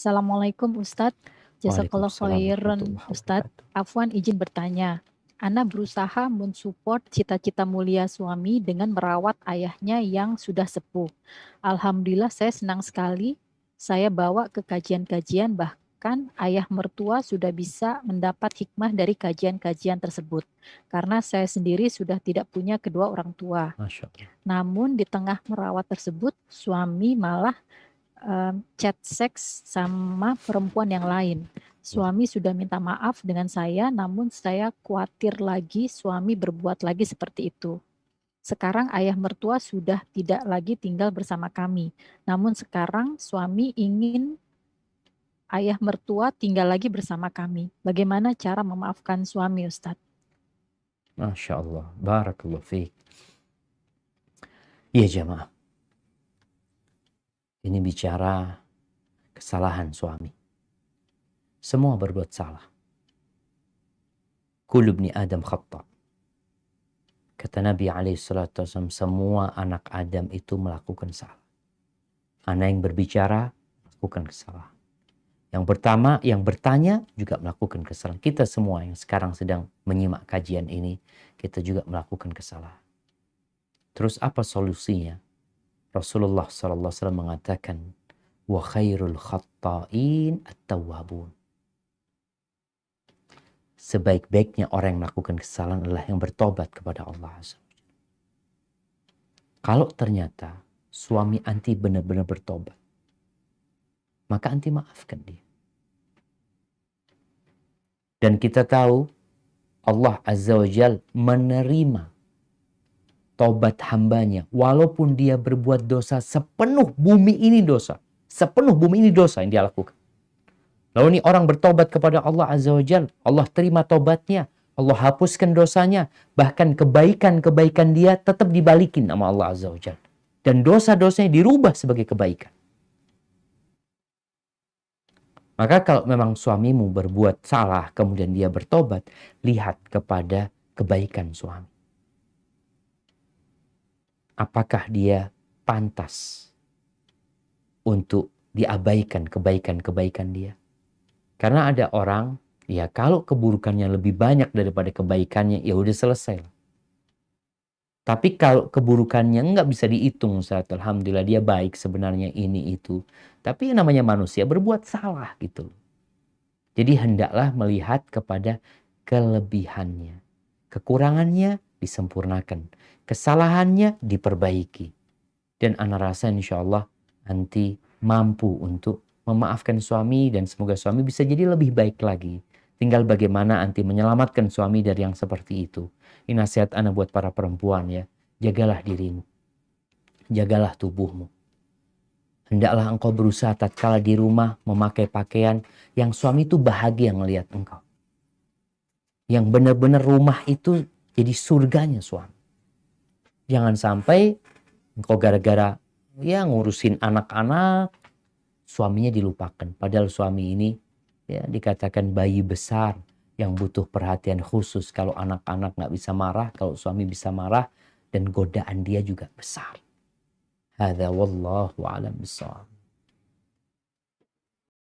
Assalamualaikum Ustadz. Jazakallah khairan Ustadz. Afwan izin bertanya. Ana berusaha mensupport cita-cita mulia suami dengan merawat ayahnya yang sudah sepuh. Alhamdulillah saya senang sekali. Saya bawa ke kajian-kajian bahkan ayah mertua sudah bisa mendapat hikmah dari kajian-kajian tersebut. Karena saya sendiri sudah tidak punya kedua orang tua. Namun di tengah merawat tersebut suami malah um, chat seks sama perempuan yang lain. Suami sudah minta maaf dengan saya, namun saya khawatir lagi suami berbuat lagi seperti itu. Sekarang ayah mertua sudah tidak lagi tinggal bersama kami. Namun sekarang suami ingin ayah mertua tinggal lagi bersama kami. Bagaimana cara memaafkan suami Ustadz? Masya Allah. Barakallah fiqh. Ya jamaah. Ini bicara kesalahan suami. Semua berbuat salah. Kulubni Adam khatta. Kata Nabi AS, semua anak Adam itu melakukan salah. Anak yang berbicara melakukan kesalahan. Yang pertama, yang bertanya juga melakukan kesalahan. Kita semua yang sekarang sedang menyimak kajian ini, kita juga melakukan kesalahan. Terus apa solusinya? Rasulullah SAW mengatakan, wa khairul khatta'in Sebaik-baiknya orang yang melakukan kesalahan adalah yang bertobat kepada Allah Azza Kalau ternyata suami anti benar-benar bertobat, maka anti maafkan dia. Dan kita tahu Allah Azza wa Jal menerima tobat hambanya. Walaupun dia berbuat dosa sepenuh bumi ini dosa. Sepenuh bumi ini dosa yang dia lakukan. Lalu ini orang bertobat kepada Allah Azza wa Jal. Allah terima tobatnya. Allah hapuskan dosanya. Bahkan kebaikan-kebaikan dia tetap dibalikin sama Allah Azza wa Jal. Dan dosa-dosanya dirubah sebagai kebaikan. Maka kalau memang suamimu berbuat salah kemudian dia bertobat, lihat kepada kebaikan suami apakah dia pantas untuk diabaikan kebaikan-kebaikan dia. Karena ada orang, ya kalau keburukannya lebih banyak daripada kebaikannya, ya udah selesai. Tapi kalau keburukannya nggak bisa dihitung, saya Alhamdulillah dia baik sebenarnya ini itu. Tapi yang namanya manusia berbuat salah gitu. Jadi hendaklah melihat kepada kelebihannya. Kekurangannya disempurnakan. Kesalahannya diperbaiki. Dan anak rasa insya Allah nanti mampu untuk memaafkan suami dan semoga suami bisa jadi lebih baik lagi. Tinggal bagaimana anti menyelamatkan suami dari yang seperti itu. Ini nasihat anak buat para perempuan ya. Jagalah dirimu. Jagalah tubuhmu. Hendaklah engkau berusaha tatkala di rumah memakai pakaian yang suami itu bahagia melihat engkau. Yang benar-benar rumah itu jadi surganya suami. Jangan sampai engkau gara-gara ya ngurusin anak-anak, suaminya dilupakan. Padahal suami ini ya dikatakan bayi besar yang butuh perhatian khusus. Kalau anak-anak nggak bisa marah, kalau suami bisa marah, dan godaan dia juga besar. Hada wallahu alam bisawab.